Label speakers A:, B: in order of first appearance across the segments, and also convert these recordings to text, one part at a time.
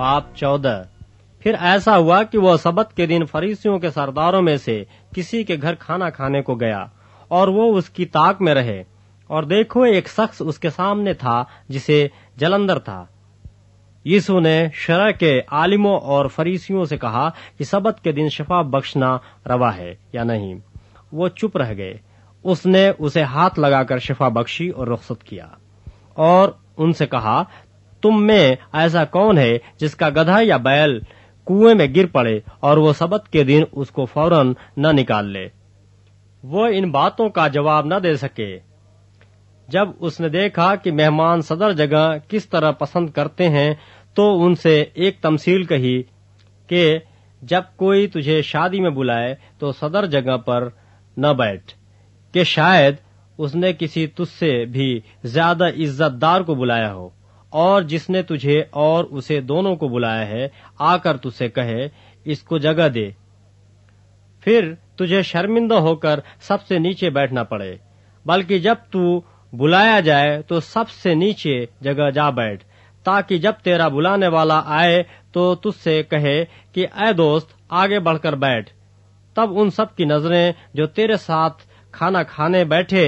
A: बाप चौदह फिर ऐसा हुआ कि वह सबत के दिन फरीसियों के सरदारों में से किसी के घर खाना खाने को गया और वो उसकी ताक में रहे और देखो एक शख्स उसके सामने था जिसे जलंधर था यीशु ने शरा के आलिमों और फरीसियों से कहा कि सबत के दिन शफा बख्शना रवा है या नहीं वो चुप रह गए उसने उसे हाथ लगाकर शफा बख्शी और रुखसत किया और उनसे कहा तुम में ऐसा कौन है जिसका गधा या बैल कुएं में गिर पड़े और वो सबत के दिन उसको फौरन न निकाल ले वो इन बातों का जवाब न दे सके जब उसने देखा कि मेहमान सदर जगह किस तरह पसंद करते हैं तो उनसे एक तमसील कही कि जब कोई तुझे शादी में बुलाए तो सदर जगह पर न बैठ कि शायद उसने किसी तुझसे भी ज्यादा इज्जतदार को बुलाया हो और जिसने तुझे और उसे दोनों को बुलाया है आकर तुझसे कहे इसको जगह दे फिर तुझे शर्मिंदा होकर सबसे नीचे बैठना पड़े बल्कि जब तू बुलाया जाए तो सबसे नीचे जगह जा बैठ ताकि जब तेरा बुलाने वाला आए तो तुझसे कहे कि अय दोस्त आगे बढ़कर बैठ तब उन सब की नजरें जो तेरे साथ खाना खाने बैठे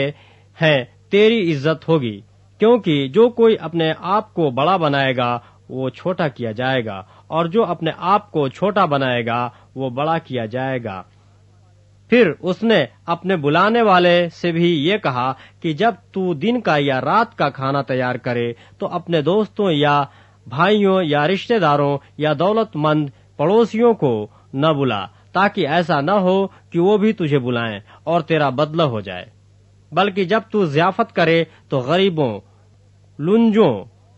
A: हैं तेरी इज्जत होगी क्योंकि जो कोई अपने आप को बड़ा बनाएगा वो छोटा किया जाएगा और जो अपने आप को छोटा बनाएगा वो बड़ा किया जाएगा फिर उसने अपने बुलाने वाले से भी ये कहा कि जब तू दिन का या रात का खाना तैयार करे तो अपने दोस्तों या भाइयों या रिश्तेदारों या दौलतमंद पड़ोसियों को न बुला ताकि ऐसा न हो कि वो भी तुझे बुलाएं और तेरा बदला हो जाए बल्कि जब तू जियाफत करे तो गरीबों लुंजों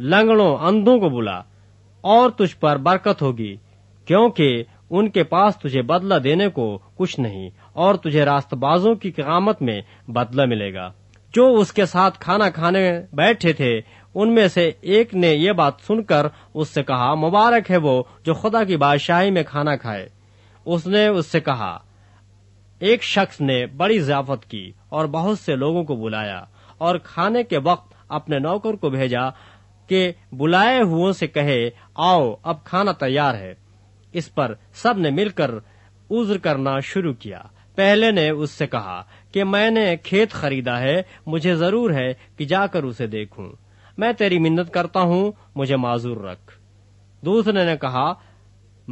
A: लंगड़ों अंधों को बुला और तुझ पर बरकत होगी क्योंकि उनके पास तुझे बदला देने को कुछ नहीं और तुझे रास्तबाजों की कामत में बदला मिलेगा जो उसके साथ खाना खाने बैठे थे उनमें से एक ने ये बात सुनकर उससे कहा मुबारक है वो जो खुदा की बादशाही में खाना खाए उसने उससे कहा एक शख्स ने बड़ी जियाफत की और बहुत से लोगों को बुलाया और खाने के वक्त अपने नौकर को भेजा कि बुलाए हुओं से कहे आओ अब खाना तैयार है इस पर सब ने मिलकर उज्र करना शुरू किया पहले ने उससे कहा कि मैंने खेत खरीदा है मुझे जरूर है कि जाकर उसे देखूं मैं तेरी मिन्नत करता हूं मुझे माजूर रख दूसरे ने कहा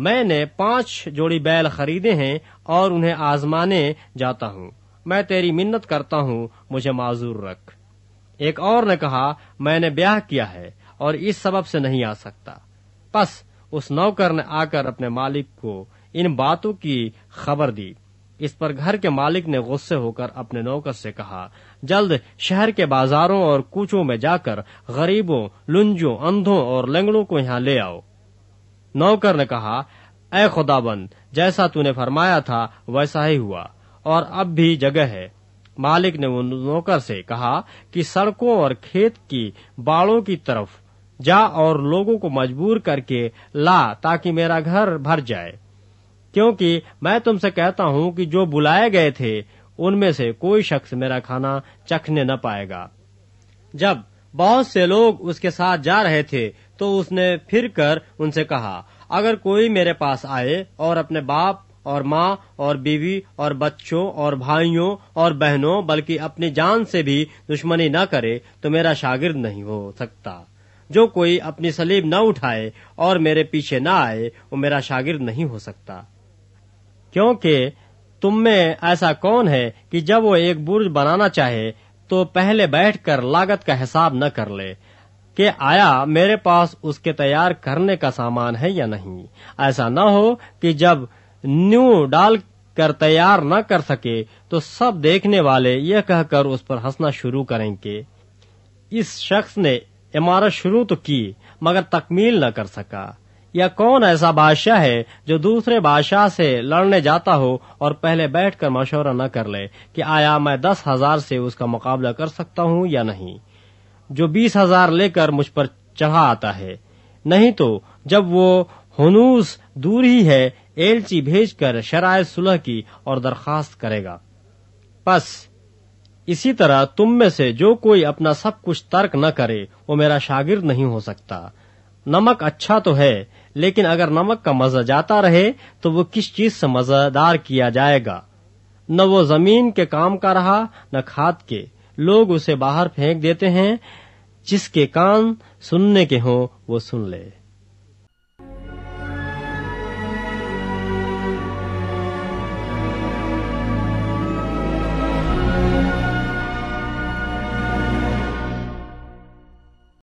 A: मैंने पांच जोड़ी बैल खरीदे हैं और उन्हें आजमाने जाता हूं मैं तेरी मिन्नत करता हूं मुझे माजूर रख एक और ने कहा मैंने ब्याह किया है और इस सबब से नहीं आ सकता बस उस नौकर ने आकर अपने मालिक को इन बातों की खबर दी इस पर घर के मालिक ने गुस्से होकर अपने नौकर से कहा जल्द शहर के बाजारों और कूचों में जाकर गरीबों लुंजों अंधों और लंगड़ों को यहाँ ले आओ नौकर ने कहा ए खुदाबंद जैसा तूने फरमाया था वैसा ही हुआ और अब भी जगह है मालिक ने उन नौकर से कहा कि सड़कों और खेत की बाड़ों की तरफ जा और लोगों को मजबूर करके ला ताकि मेरा घर भर जाए क्योंकि मैं तुमसे कहता हूँ कि जो बुलाए गए थे उनमें से कोई शख्स मेरा खाना चखने न पाएगा जब बहुत से लोग उसके साथ जा रहे थे तो उसने फिर कर उनसे कहा अगर कोई मेरे पास आए और अपने बाप और माँ और बीवी और बच्चों और भाइयों और बहनों बल्कि अपनी जान से भी दुश्मनी न करे तो मेरा शागिर्द नहीं हो सकता जो कोई अपनी सलीब न उठाए और मेरे पीछे न आए वो मेरा शागिर्द नहीं हो सकता क्योंकि तुम में ऐसा कौन है कि जब वो एक बुर्ज बनाना चाहे तो पहले बैठकर लागत का हिसाब न कर ले कि आया मेरे पास उसके तैयार करने का सामान है या नहीं ऐसा न हो कि जब न्यू डाल कर तैयार न कर सके तो सब देखने वाले यह कहकर उस पर हंसना शुरू करेंगे इस शख्स ने इमारत शुरू तो की मगर तकमील न कर सका या कौन ऐसा बादशाह है जो दूसरे बादशाह से लड़ने जाता हो और पहले बैठकर मशवरा न कर ले कि आया मैं दस हजार से उसका मुकाबला कर सकता हूँ या नहीं जो बीस हजार लेकर मुझ पर चढ़ा आता है नहीं तो जब वो हनूस दूर ही है एलची भेजकर शराय सुलह की और दरखास्त करेगा बस इसी तरह तुम में से जो कोई अपना सब कुछ तर्क न करे वो मेरा शागिर नहीं हो सकता नमक अच्छा तो है लेकिन अगर नमक का मजा जाता रहे तो वो किस चीज से मजेदार किया जाएगा न वो जमीन के काम का रहा न खाद के लोग उसे बाहर फेंक देते हैं जिसके कान सुनने के हों वो सुन ले